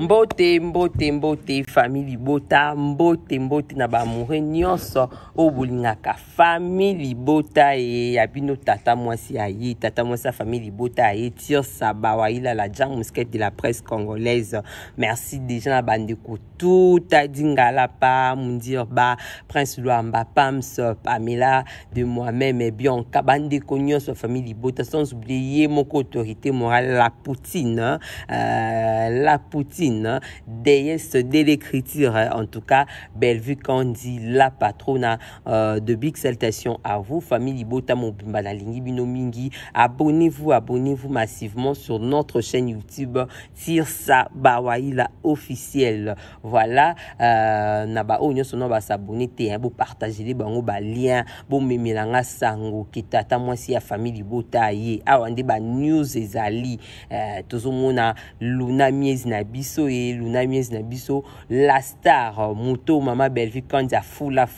mbote mbote mbote famille Bota, mbote mbote na bamoure nyonso oyo ka famille libota e ya bino tata mwasi aïe tata mwasi sa famille libota aye sa bawaila la jam musket de la presse congolaise merci déjà na bandeko tuta dingala pa dir ba prince Louamba pams pamela de moi-même bianka bandeko nyonso famille Bota, sans oublier mon autorité morale la poutine hein. euh, la poutine Justine, hein, déesse de l'écriture. Hein, en tout cas, Bellevue Candy, la patronne euh, de Big Saltation à vous, famille Ibota Mobimba, Binomingi. Abonnez-vous, abonnez-vous massivement sur notre chaîne YouTube Tirsa Bawaila officielle. Voilà, euh, naba son nom ba s'abonner, hein, bo partager les bango ba lien, bo langa sango, kitata si ya famille bota ye, awande ah, ba news ezali, euh, tozomona Luna miez na biso e luna na biso la star euh, moto mama belvi fou la,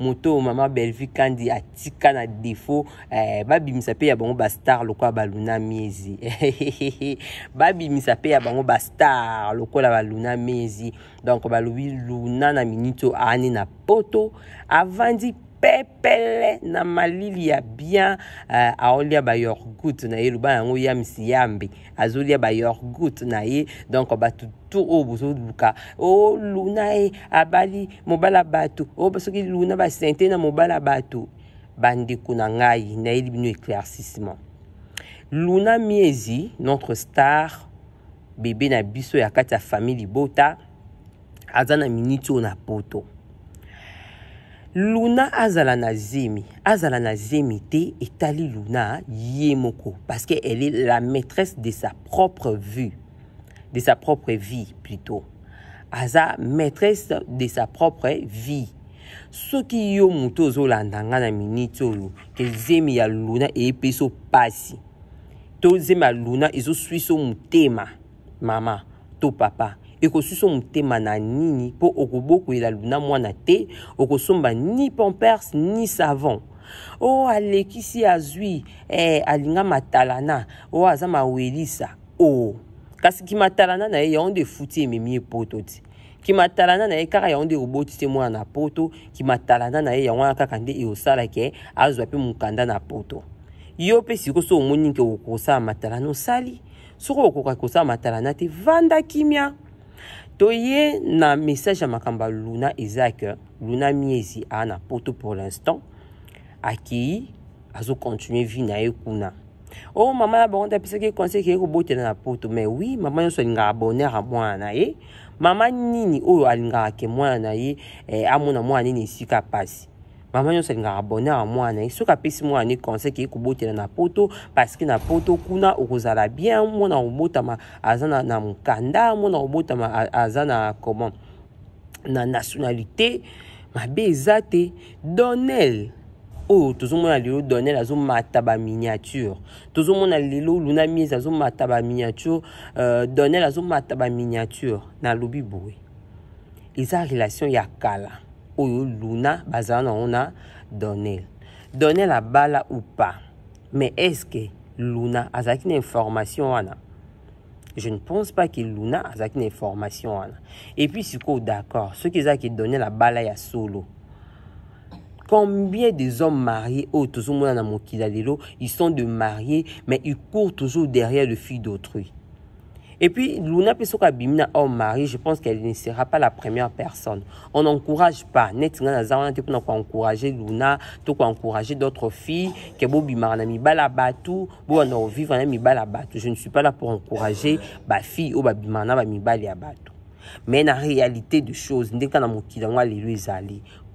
moto mama belvi a atika na defo eh, babi mpe ya bango bastar lokola baluna miezi baby misape ya bango star lokola baluna miezi donc balloui luna na minuto ani na poto avandi pepele na malili ya bien uh, aolia ba na ye luba yango ya misiyambi azolia ba na ye donc bato to oyo bozoluka oh ye abali mobala batu, oyo soki luna basente na mobala batu, bandeko na ngai nayebi éclaircissement luna miezi notre star bébé na biso ya kati famille libota aza na na poto luna azala na zemi azala na zemi te etali luna ye moko parce que elle est la maîtresse de sa propre vue de sa propre vie plutôt aza maîtresse de sa propre vie soki yo moto ozolanda nga na miniti oyo ke zemi ya luna eyepesi so pasi to zemi ya luna ezoswi so motema mama to papa ekosusu motema na nini mpo okobokolela luna mwana te okosomba ni pampers ni savon o alekisi azwi eh, alinga matalana o aza mawelisa o kasi kimatalana na ye yango nde efuti ememi epoto ti kimatalana na ye kaka yango nde eboti te mwana na poto kimatalana na ye yango wana kaka nde eosalaki azwa mpe mokanda na poto yo mpe sikoyo so omoni nke okokosala matalana osali soko okokaki kosala matalana te vanda kimia toye na message ya makambo ya luna isaac luna miezi aa na poto pour l'instant akei azocontinue vi na ye kuna o oh, mama na bango nde apesaki ye conseil keye kobotela na poto mai wi mama nyonso alingaka bonheur ya mwana na ye mama nini oyo alingaka ke mwana na ye eh, amona mwana nini esika pasi Maman yon se li nga abone a mwa anay. Sou kapi si mwa anay konsek ki yi kou bote la napoto. Paske napoto kou na orozalabyen. Mwen a ou bote a zan na mkanda. Mwen a ou bote a zan na kouman. Na nasyonalite. Ma be zate. Donel. Ou oh, touzou mwen alilou. Donel a zon mataba minyatur. Touzou mwen alilou. Luna miz a zon mataba minyatur. Euh, donel a zon mataba minyatur. Nan lupi bwe. Iza relasyon ya kala. oyo luna bazala a donné donner la donel ou pas mais est-ce que luna azaki na information je ne pense pas que luna On na information puis c'est quoi d'accord qui donné la bala à solo Combien des hommes mariés, oh, toujours moi, ils sont de mariés, mais ils courent toujours derrière le fils d'autrui. Et puis, Luna Pesoka Bimina au oh, mari, je pense qu'elle ne sera pas la première personne. On n'encourage pas. On Nazawana, tu pour encourager Luna, tu pour encourager d'autres filles, que ont Bimarana Mibala Batu, Bo Anor Vivana Batu. Je ne suis pas là pour encourager ma fille ou ma Bimana Mibala Batu. Mais la réalité des choses, n'est qu'un amouti dans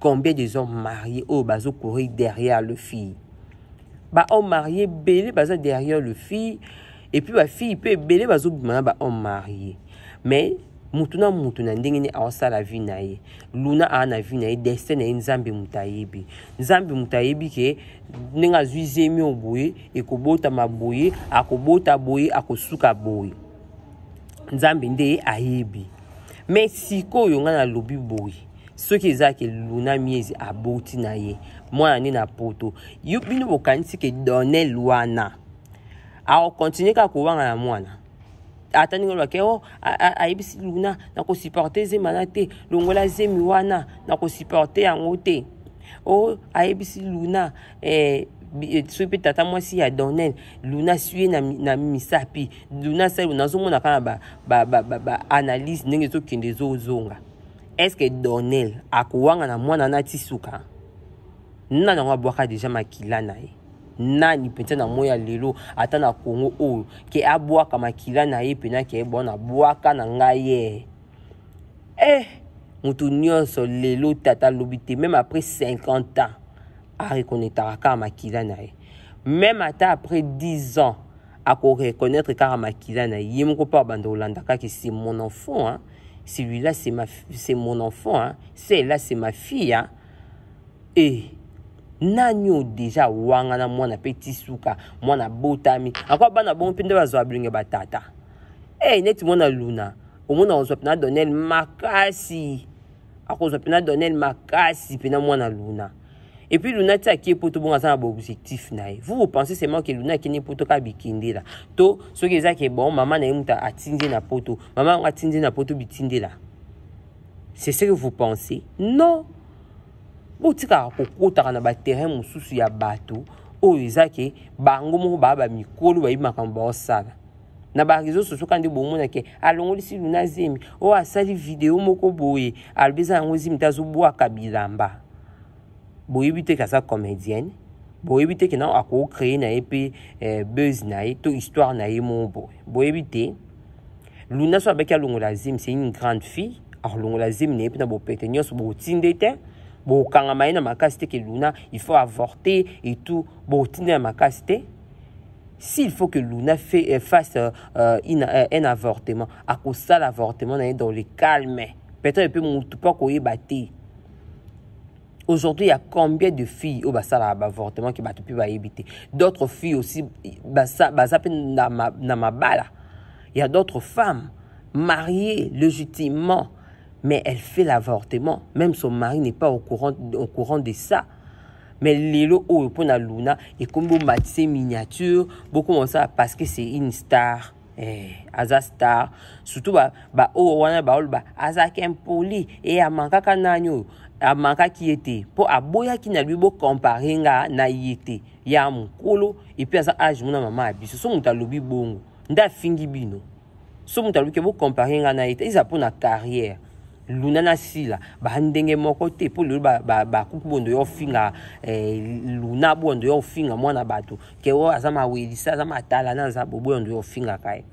Combien des hommes mariés au oh, bazo courir derrière le fille? Bah, hommes mariés, belé, bazo derrière le fille. epuis bafille mpe ebele bazobima na bahomme marie mai mutu na mutu na ndenge nini aosala vie na ye luna aa na vie na ye destin na ye nzambe moto ayebi nzambe moto ayebi ke ndenge azwi zemi oyo boye ekobotama boye akobota boye akosuka boye nzambe nde ye ayebi me sikoyo ngai nalobi boye soki eza ke luna miezi aboti na ye mwana nde na poto yo bino bokanisi ke donel wana akokontinue kaka kowanga na mwana ata ndenge olobake o oh, ayebisi luna nakosuporte zema na te longola zemi wana nakosuporte yango te o oh, ayebisi luna eh, eh soki mpe tata mwasi ya donel luna si ye na, na misapi luna asali luna azomona kaka na baanalyse ndenge ezokende ezozonga estce donel akowanga na mwana na ti suka nana yango abwaka deja makila na ye nani mpenza oh, na moi lelo ata na kongo oyo ke abwaka makila na ye mpena ke ebwana abwaka na ngai ye eh mutu nyonso lelo tata lobite te même après 50 ans areconnaitre reconnaître makila na ye même ata après 10 ans akoreconnaitre kaka makila na ye ye moko mpo abanda kolanda ke c'est mon enfant hein? celui-là c'est ma... c'est mon enfant hein? celle-là c'est ma fille hein? et Nanyo deja wangana mwana mpe suka mwana botami. Akwa bana bon mpe bazwa batata e eh, net mwana luna omona mona mpena donel makasi akozwa mpena donel makasi pina mwana luna et puis luna ta ki poto bon aza na baobjectif vous vous pensez seulement que luna akende poto bikindela to sogeza eza ke bon maman na ye moto na poto mama yango atindi na poto bitindela c'est ce que vous pensez non botikaka kokotaka na baterrain mosusu ya bato oyo eza ke bango moko baa bamikolo bayebi makambo baosala na bareseau soso kaka nde bomona ke alongolisi luna zemi oyo asali video moko boye alobi eza yango zemi te azobwaka bilamba boyebi te ke aza comédienne boyebi te ke na akocree na ye mpe eh, bese na ye to histoire na ye moko boye boyebi te luna so abaki alongola zemi c'est une grande fille alongola zemi na ye mpe na bopete nyonso botinde te bokangama ye na makasi te ke luna il faut avorter et tout bon makasi te s'il faut que luna fait, euh, fasse euh, euh une, euh, un avortement ça l'avortement on est dans le calme peut-être peu motu pas akoyeba battre. Aujourd'hui, il y a combien de filles au ça avortement qui battent plus éviter. D'autres filles aussi ça na ma bala. Il y a d'autres femmes mariées légitimement mais elle fait l'avortement. Même son mari n'est pas au courant, au courant de ça. Mais Lelo à Luna, et comme vous ces miniature beaucoup on ça parce que c'est une star. Eh, aza star surtout ba, ba oh wana ba a manka poli a manka oyo amakaki pour a boya aboyaki na lui bokompare nga na ye te ya puis a age mona mama ya biso so moto bongo Nda fingi bino so moto ke bokompare nga na ye te eza mpo na carrière lunda na si la bandenge moko te mpo lelo bakuki bondo yofinga eh, luna bondo yofinga mwana bato ke oyo aza mawelisa aza matala na aza boboyondo yofingaka ye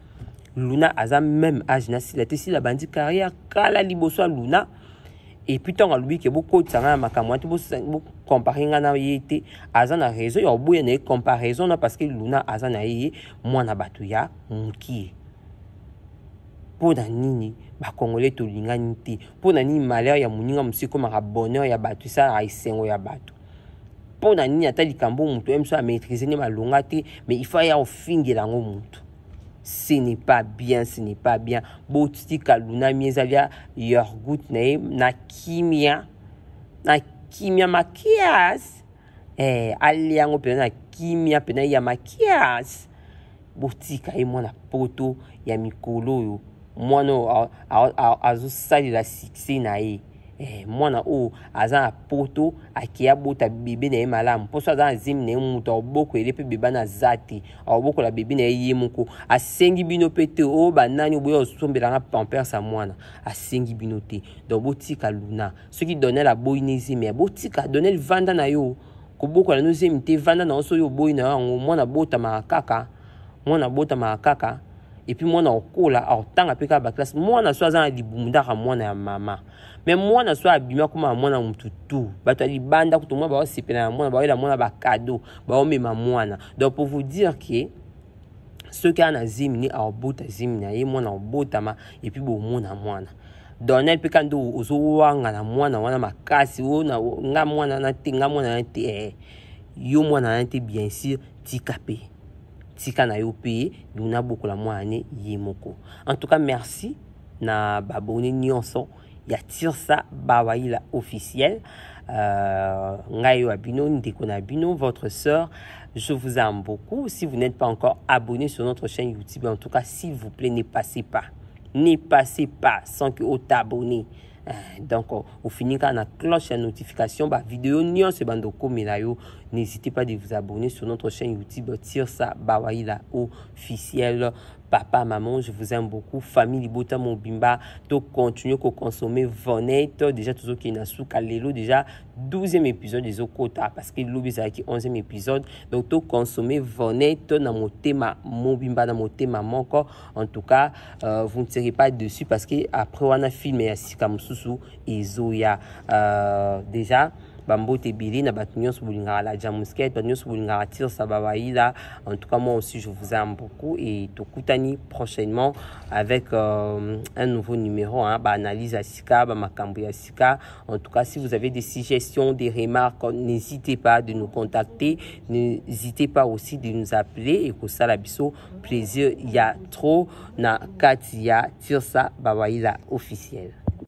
luna aza meme age na sila te sila bandi carrière kala liboso ya luna epuis ntango alobi ke bokotisa ngai na makambo wana te bokompare ngai na ye te aza na raison ya oboya na ye comparaison na parce que luna aza na ye ye mwana bato ya mokie mpo na nini bakongole tolingani te mpo na nini malheur ya moninga mosusu ekomaka bonheur ya bato esalaka esengo ya bato mpo na nini ata likambo moto ye mosu amaîtrise nde malonga te mais il faut aya ofingela yango motu ce n'est pas bien ce n'est pas bien botika lunami ezali ya yorgout na ye na kimia na kimia makias eh, ale yango mpena na kimia mpena ya makias botika ye mwana poto ya mikolo oyo mwana oyo azosalela sukse na ye eh, mwana oyo aza na poto akei abota bebe na ye malamu mposo aza na zemi na ye moto aobokola mpe bebe wana aza te aobokola bebe na ye ye moko asengi bino mpe te oh, oyo banani oboya osombelanga pamperse ya mwana asengi bino te donc botika luna soki donel aboyi na ezemi ya botika donel vanda na yo kobokola no zemi te vanda na yo so oyo oboyi na yo yango mwana abotamaka kaka mwana abotamaka kaka epuis mwana okola akotanga mpe kaka baklasse mwana so aza na libumu ndaka mwana ya mama me mwana so abima kuma ya mwana motu tu bato ya libanda kutu mwa baosepela na mwana baoyela mwana bakado baomema mwana donc pour vous dire ke soki aa na zimi nde aobota zimi na ye mwana aobotama epuis bomona mwana donel mpe kanda ozowanga na mwana wana makasi nga mwana wana te nga mwana wana te yo mwana wana te bien sûr tika mpe tika na yo paye luna abokola mwa ane ye en tout cas merci na baabone nyonso ya tirsa bawaila officiel euh, ngayo abino ndeko votre soeur. je vous aime beaucoup si vous n'êtes pas encore abonné sur notre chaîne youtube en tout cas s'il vous plaît ne passez pas ne passez pas sans que vous t'abonnez eh, donc au quand la cloche à notification bah vidéo n'y c'est se mais yo n'hésitez pas de vous abonner sur notre chaîne youtube tirsa bawaila officiel papa, maman, je vous aime beaucoup. Famille mon bimba. to continue à consommer Vonette. Déjà, tout ce qui est sous Kalélo. déjà 12e épisode des Okota, parce que qui 11e épisode. Donc, to consommer mon bimba, dans mon na mon corps. En tout cas, euh, vous ne serez pas dessus parce que après, on a filmé Sika Mususu et Zoya. Euh, déjà, bambote na la bato nyonso tirsa en tout cas moi aussi je vous aime beaucoup et tokutani prochainement avec euh, un nouveau numéro hein, baanalyse ya sika bamakambo ya sika en tout cas si vous avez des suggestions des remarques n'hésitez pas de nous contacter n'hésitez pas aussi de nous appeler et ça biso plaisir ya trop na kati ya tirsa babaila officielle